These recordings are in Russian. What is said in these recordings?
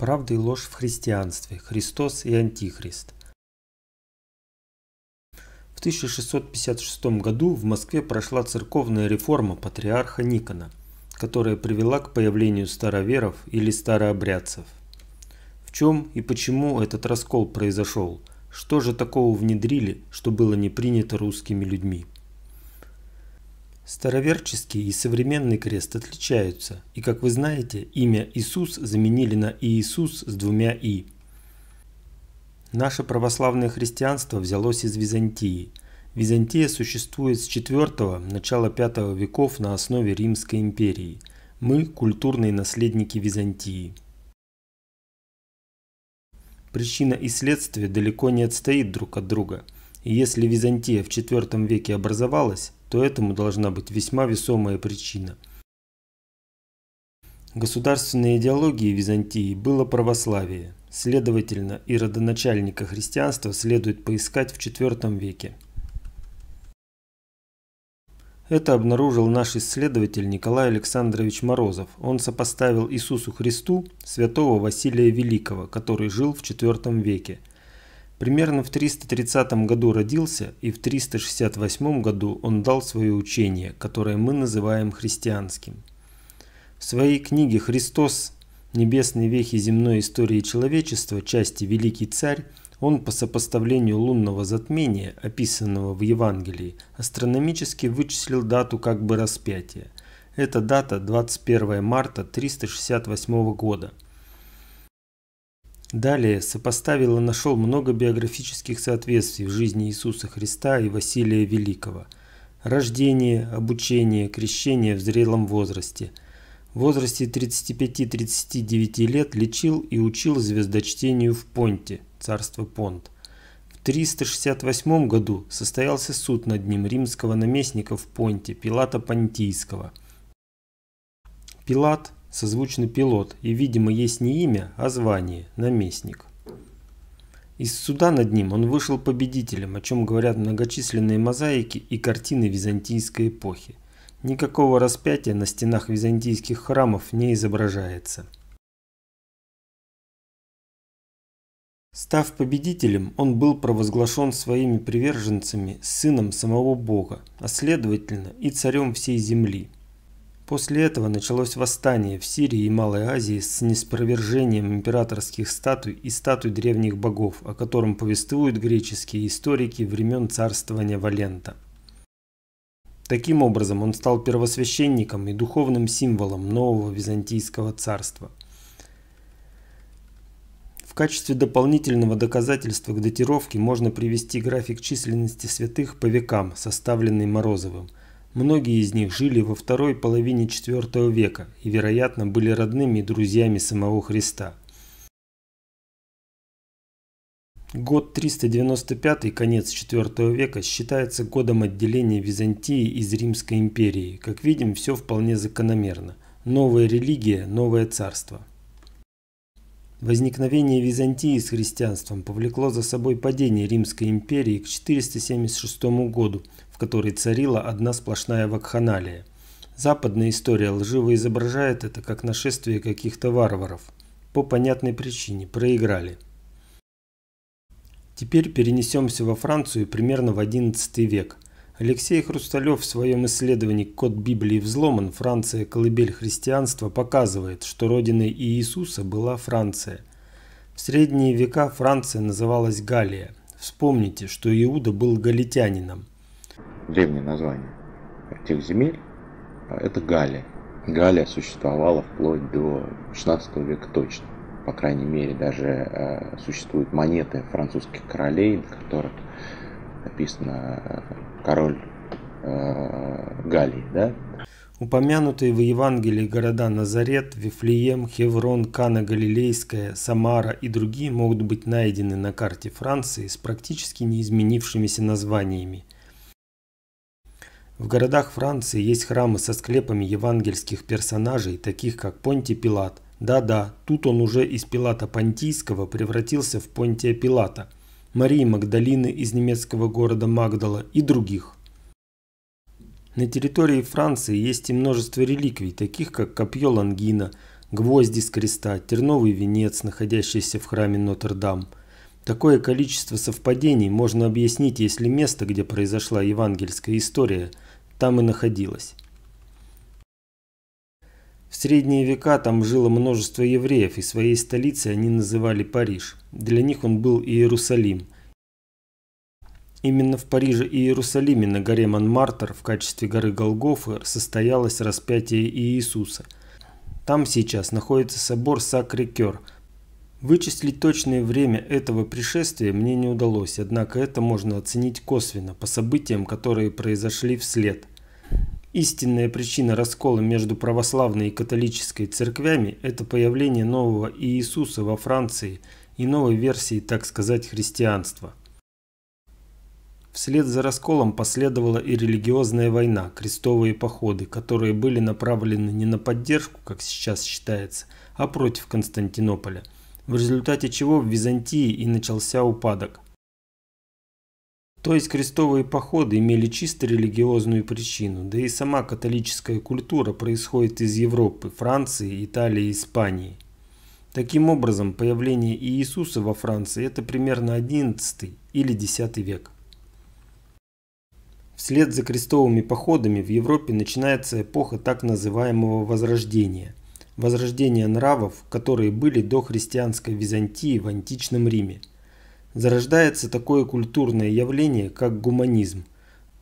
Правда и ложь в христианстве. Христос и Антихрист. В 1656 году в Москве прошла церковная реформа патриарха Никона, которая привела к появлению староверов или старообрядцев. В чем и почему этот раскол произошел? Что же такого внедрили, что было не принято русскими людьми? Староверческий и современный крест отличаются, и, как вы знаете, имя Иисус заменили на Иисус с двумя «и». Наше православное христианство взялось из Византии. Византия существует с IV – начала V веков на основе Римской империи. Мы – культурные наследники Византии. Причина и следствие далеко не отстоит друг от друга. И если Византия в IV веке образовалась, то этому должна быть весьма весомая причина. Государственной идеологией Византии было православие. Следовательно, и родоначальника христианства следует поискать в IV веке. Это обнаружил наш исследователь Николай Александрович Морозов. Он сопоставил Иисусу Христу святого Василия Великого, который жил в IV веке – Примерно в 330 году родился и в 368 году он дал свое учение, которое мы называем христианским. В своей книге «Христос. Небесные вехи земной истории человечества. Части Великий Царь» он по сопоставлению лунного затмения, описанного в Евангелии, астрономически вычислил дату как бы распятия. Эта дата 21 марта 368 года – Далее сопоставил и нашел много биографических соответствий в жизни Иисуса Христа и Василия Великого. Рождение, обучение, крещение в зрелом возрасте. В возрасте 35-39 лет лечил и учил звездочтению в Понте, царство Понт. В 368 году состоялся суд над ним римского наместника в Понте, Пилата Понтийского. Пилат – созвучный пилот, и, видимо, есть не имя, а звание – наместник. Из суда над ним он вышел победителем, о чем говорят многочисленные мозаики и картины византийской эпохи. Никакого распятия на стенах византийских храмов не изображается. Став победителем, он был провозглашен своими приверженцами сыном самого Бога, а следовательно и царем всей земли – После этого началось восстание в Сирии и Малой Азии с неспровержением императорских статуй и статуй древних богов, о котором повествуют греческие историки времен царствования Валента. Таким образом, он стал первосвященником и духовным символом нового византийского царства. В качестве дополнительного доказательства к датировке можно привести график численности святых по векам, составленный Морозовым – Многие из них жили во второй половине IV века и, вероятно, были родными и друзьями самого Христа. Год 395, конец IV века, считается годом отделения Византии из Римской империи. Как видим, все вполне закономерно. Новая религия, новое царство. Возникновение Византии с христианством повлекло за собой падение Римской империи к 476 году, в которой царила одна сплошная вакханалия. Западная история лживо изображает это как нашествие каких-то варваров. По понятной причине проиграли. Теперь перенесемся во Францию примерно в XI век – Алексей Хрусталев в своем исследовании «Код Библии взломан. Франция. Колыбель христианства» показывает, что родиной Иисуса была Франция. В средние века Франция называлась Галия. Вспомните, что Иуда был галитянином. Древнее название этих земель – это Галия. Галия существовала вплоть до 16 века точно. По крайней мере, даже э, существуют монеты французских королей, на которых написано э, король э, Галии, да? Упомянутые в Евангелии города Назарет, Вифлеем, Хеврон, Кана Галилейская, Самара и другие могут быть найдены на карте Франции с практически неизменившимися названиями. В городах Франции есть храмы со склепами евангельских персонажей, таких как Понтий Пилат. Да-да, тут он уже из Пилата Понтийского превратился в Понтия Пилата – Марии Магдалины из немецкого города Магдала и других. На территории Франции есть и множество реликвий, таких как копье Лангина, гвозди с креста, терновый венец, находящийся в храме Нотр-Дам. Такое количество совпадений можно объяснить, если место, где произошла евангельская история, там и находилось. В средние века там жило множество евреев, и своей столицей они называли Париж. Для них он был Иерусалим. Именно в Париже и Иерусалиме на горе Монмартр в качестве горы Голгофы состоялось распятие Иисуса. Там сейчас находится собор Сакрикер. Вычислить точное время этого пришествия мне не удалось, однако это можно оценить косвенно, по событиям, которые произошли вслед. Истинная причина раскола между православной и католической церквями – это появление нового Иисуса во Франции и новой версии, так сказать, христианства. Вслед за расколом последовала и религиозная война, крестовые походы, которые были направлены не на поддержку, как сейчас считается, а против Константинополя, в результате чего в Византии и начался упадок – то есть крестовые походы имели чисто религиозную причину, да и сама католическая культура происходит из Европы, Франции, Италии Испании. Таким образом, появление Иисуса во Франции – это примерно 11 или 10 век. Вслед за крестовыми походами в Европе начинается эпоха так называемого Возрождения – возрождения нравов, которые были до христианской Византии в античном Риме – зарождается такое культурное явление, как гуманизм.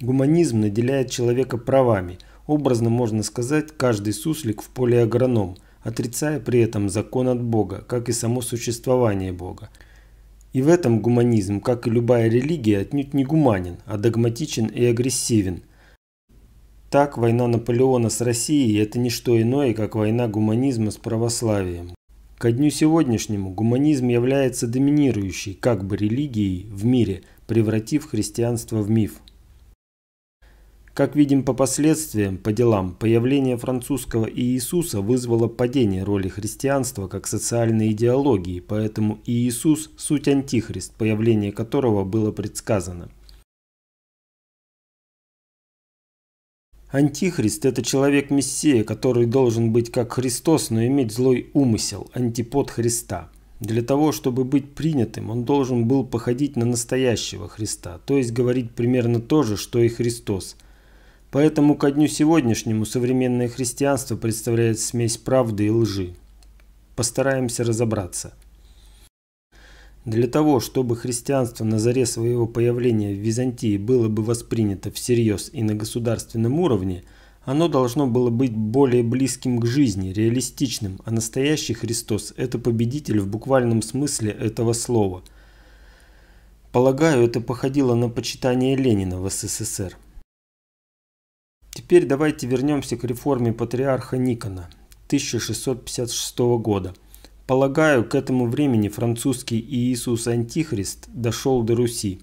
Гуманизм наделяет человека правами. Образно можно сказать, каждый суслик в поле агроном, отрицая при этом закон от Бога, как и само существование Бога. И в этом гуманизм, как и любая религия, отнюдь не гуманен, а догматичен и агрессивен. Так, война Наполеона с Россией – это не что иное, как война гуманизма с православием. Ко дню сегодняшнему гуманизм является доминирующей как бы религией в мире, превратив христианство в миф. Как видим по последствиям, по делам, появление французского Иисуса вызвало падение роли христианства как социальной идеологии, поэтому Иисус – суть антихрист, появление которого было предсказано – Антихрист – это человек-мессия, который должен быть как Христос, но иметь злой умысел, антипод Христа. Для того, чтобы быть принятым, он должен был походить на настоящего Христа, то есть говорить примерно то же, что и Христос. Поэтому ко дню сегодняшнему современное христианство представляет смесь правды и лжи. Постараемся разобраться. Для того, чтобы христианство на заре своего появления в Византии было бы воспринято всерьез и на государственном уровне, оно должно было быть более близким к жизни, реалистичным, а настоящий Христос – это победитель в буквальном смысле этого слова. Полагаю, это походило на почитание Ленина в СССР. Теперь давайте вернемся к реформе патриарха Никона 1656 года – Полагаю, к этому времени французский Иисус Антихрист дошел до Руси.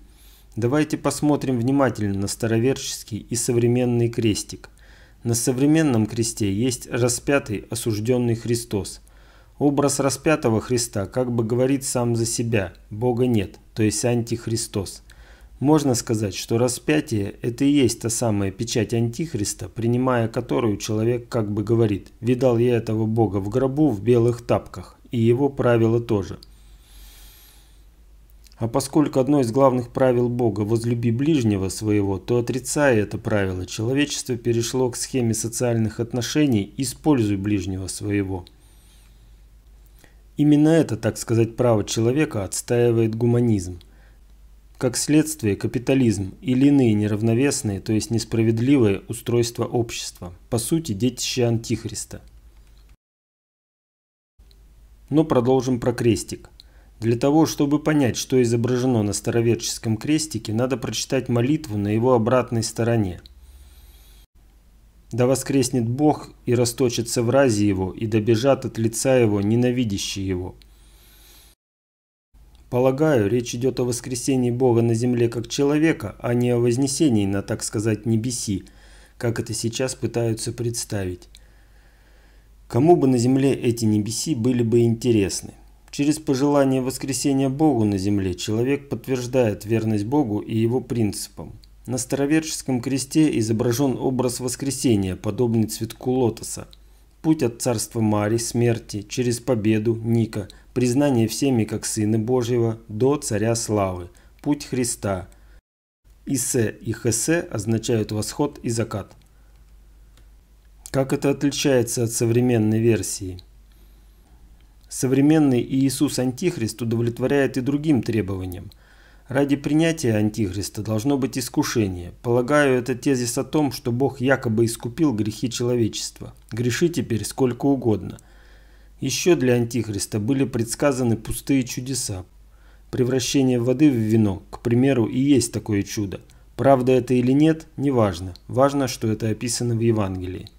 Давайте посмотрим внимательно на староверческий и современный крестик. На современном кресте есть распятый осужденный Христос. Образ распятого Христа как бы говорит сам за себя «Бога нет», то есть антихристос. Можно сказать, что распятие – это и есть та самая печать Антихриста, принимая которую человек как бы говорит «Видал я этого Бога в гробу в белых тапках» и его правила тоже. А поскольку одно из главных правил Бога – возлюби ближнего своего, то отрицая это правило, человечество перешло к схеме социальных отношений «используй ближнего своего». Именно это, так сказать, право человека отстаивает гуманизм. Как следствие, капитализм или иные неравновесные, то есть несправедливые устройства общества, по сути, детище Антихриста – но продолжим про крестик. Для того, чтобы понять, что изображено на староверческом крестике, надо прочитать молитву на его обратной стороне. «Да воскреснет Бог и расточится в разе его, и добежат от лица его ненавидящие его». Полагаю, речь идет о воскресении Бога на земле как человека, а не о вознесении на, так сказать, небеси, как это сейчас пытаются представить. Кому бы на земле эти небеси были бы интересны? Через пожелание воскресения Богу на земле человек подтверждает верность Богу и его принципам. На староверческом кресте изображен образ воскресения, подобный цветку лотоса. Путь от царства Мари, смерти, через победу, Ника, признание всеми как Сына Божьего, до Царя Славы, путь Христа. Исе и Хесе означают восход и закат. Как это отличается от современной версии? Современный Иисус Антихрист удовлетворяет и другим требованиям. Ради принятия Антихриста должно быть искушение. Полагаю, это тезис о том, что Бог якобы искупил грехи человечества. Греши теперь сколько угодно. Еще для Антихриста были предсказаны пустые чудеса. Превращение воды в вино, к примеру, и есть такое чудо. Правда это или нет, неважно. Важно, что это описано в Евангелии.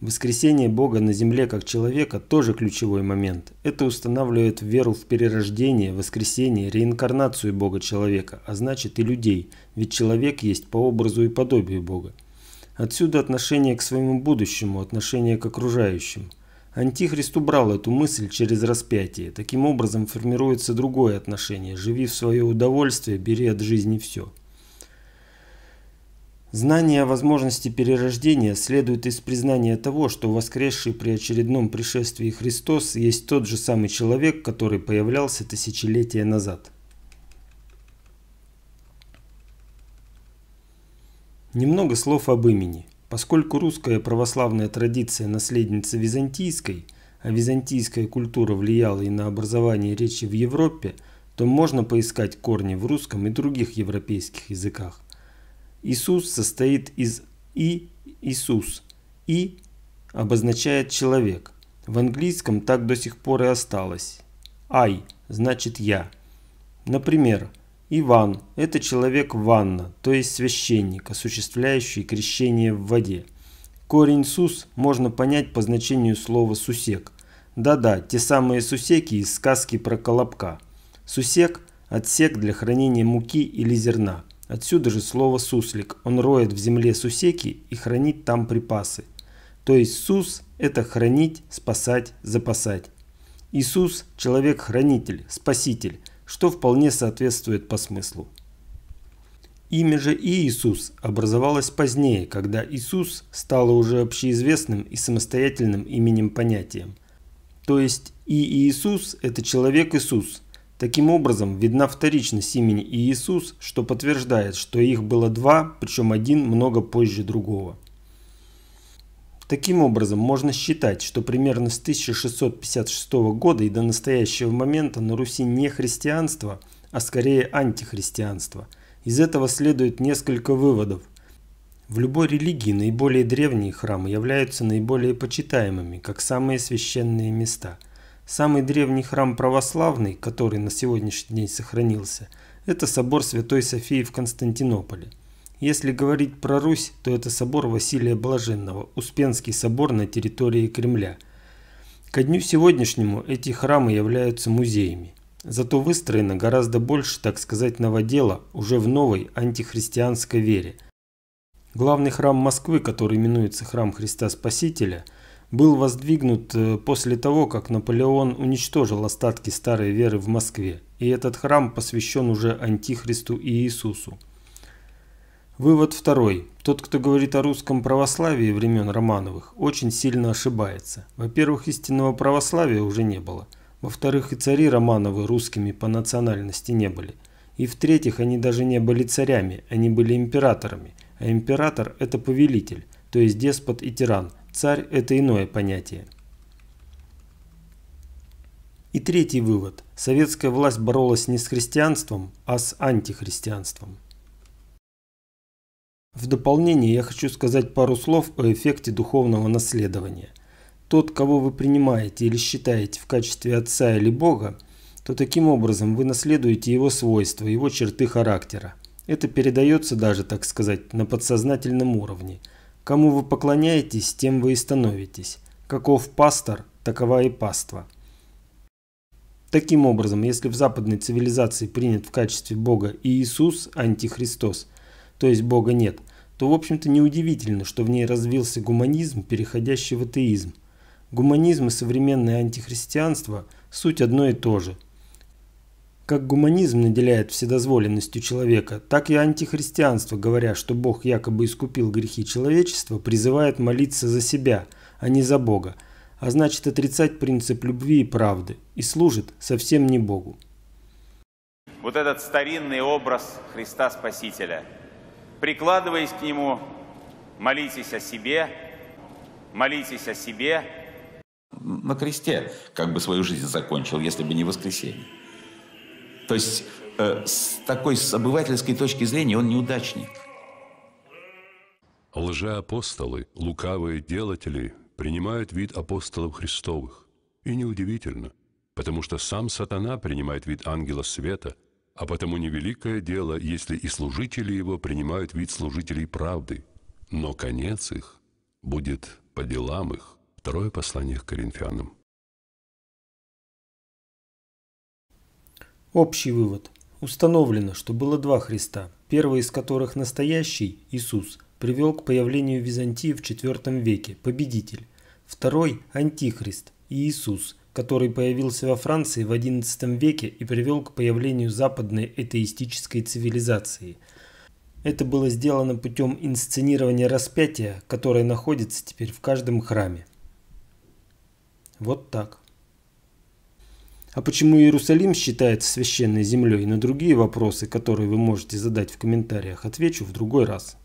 Воскресение Бога на земле как человека тоже ключевой момент. Это устанавливает веру в перерождение, воскресение, реинкарнацию Бога человека, а значит и людей, ведь человек есть по образу и подобию Бога. Отсюда отношение к своему будущему, отношение к окружающим. Антихрист убрал эту мысль через распятие. Таким образом формируется другое отношение. Живи в свое удовольствие, бери от жизни все. Знание о возможности перерождения следует из признания того, что воскресший при очередном пришествии Христос есть тот же самый человек, который появлялся тысячелетия назад. Немного слов об имени. Поскольку русская православная традиция наследница византийской, а византийская культура влияла и на образование речи в Европе, то можно поискать корни в русском и других европейских языках. Иисус состоит из «и» Иисус. «И» обозначает «человек». В английском так до сих пор и осталось. «I» значит «я». Например, Иван – это человек ванна, то есть священник, осуществляющий крещение в воде. Корень «сус» можно понять по значению слова «сусек». Да-да, те самые сусеки из сказки про колобка. Сусек – отсек для хранения муки или зерна – Отсюда же слово «суслик». Он роет в земле сусеки и хранит там припасы. То есть сус – это хранить, спасать, запасать. Иисус – человек-хранитель, спаситель, что вполне соответствует по смыслу. Имя же Иисус образовалось позднее, когда Иисус стало уже общеизвестным и самостоятельным именем понятием. То есть и Иисус – это человек Иисус, Таким образом, видна вторичность имени Иисус, что подтверждает, что их было два, причем один много позже другого. Таким образом, можно считать, что примерно с 1656 года и до настоящего момента на Руси не христианство, а скорее антихристианство. Из этого следует несколько выводов. В любой религии наиболее древние храмы являются наиболее почитаемыми, как самые священные места – Самый древний храм православный, который на сегодняшний день сохранился, это собор Святой Софии в Константинополе. Если говорить про Русь, то это собор Василия Блаженного, Успенский собор на территории Кремля. Ко дню сегодняшнему эти храмы являются музеями. Зато выстроено гораздо больше, так сказать, новодела уже в новой антихристианской вере. Главный храм Москвы, который именуется Храм Христа Спасителя – был воздвигнут э, после того, как Наполеон уничтожил остатки старой веры в Москве, и этот храм посвящен уже Антихристу и Иисусу. Вывод второй. Тот, кто говорит о русском православии времен Романовых, очень сильно ошибается. Во-первых, истинного православия уже не было. Во-вторых, и цари Романовы русскими по национальности не были. И в-третьих, они даже не были царями, они были императорами. А император – это повелитель, то есть деспот и тиран – Царь – это иное понятие. И третий вывод. Советская власть боролась не с христианством, а с антихристианством. В дополнение я хочу сказать пару слов о эффекте духовного наследования. Тот, кого вы принимаете или считаете в качестве отца или бога, то таким образом вы наследуете его свойства, его черты характера. Это передается даже, так сказать, на подсознательном уровне – Кому вы поклоняетесь, тем вы и становитесь. Каков пастор, такова и паства. Таким образом, если в западной цивилизации принят в качестве Бога Иисус, антихристос, то есть Бога нет, то в общем-то неудивительно, что в ней развился гуманизм, переходящий в атеизм. Гуманизм и современное антихристианство – суть одно и то же – как гуманизм наделяет вседозволенностью человека, так и антихристианство, говоря, что Бог якобы искупил грехи человечества, призывает молиться за себя, а не за Бога, а значит отрицать принцип любви и правды, и служит совсем не Богу. Вот этот старинный образ Христа Спасителя. Прикладываясь к нему, молитесь о себе, молитесь о себе. На кресте как бы свою жизнь закончил, если бы не воскресенье. То есть э, с такой с обывательской точки зрения он неудачник. Лжеапостолы, лукавые делатели принимают вид апостолов Христовых. И неудивительно, потому что сам сатана принимает вид ангела света, а потому невеликое дело, если и служители его принимают вид служителей правды. Но конец их будет по делам их. Второе послание к Коринфянам, Общий вывод. Установлено, что было два Христа, первый из которых настоящий, Иисус, привел к появлению Византии в IV веке, победитель. Второй – Антихрист, Иисус, который появился во Франции в XI веке и привел к появлению западной атеистической цивилизации. Это было сделано путем инсценирования распятия, которое находится теперь в каждом храме. Вот так а почему Иерусалим считается священной землей и на другие вопросы, которые вы можете задать в комментариях, отвечу в другой раз.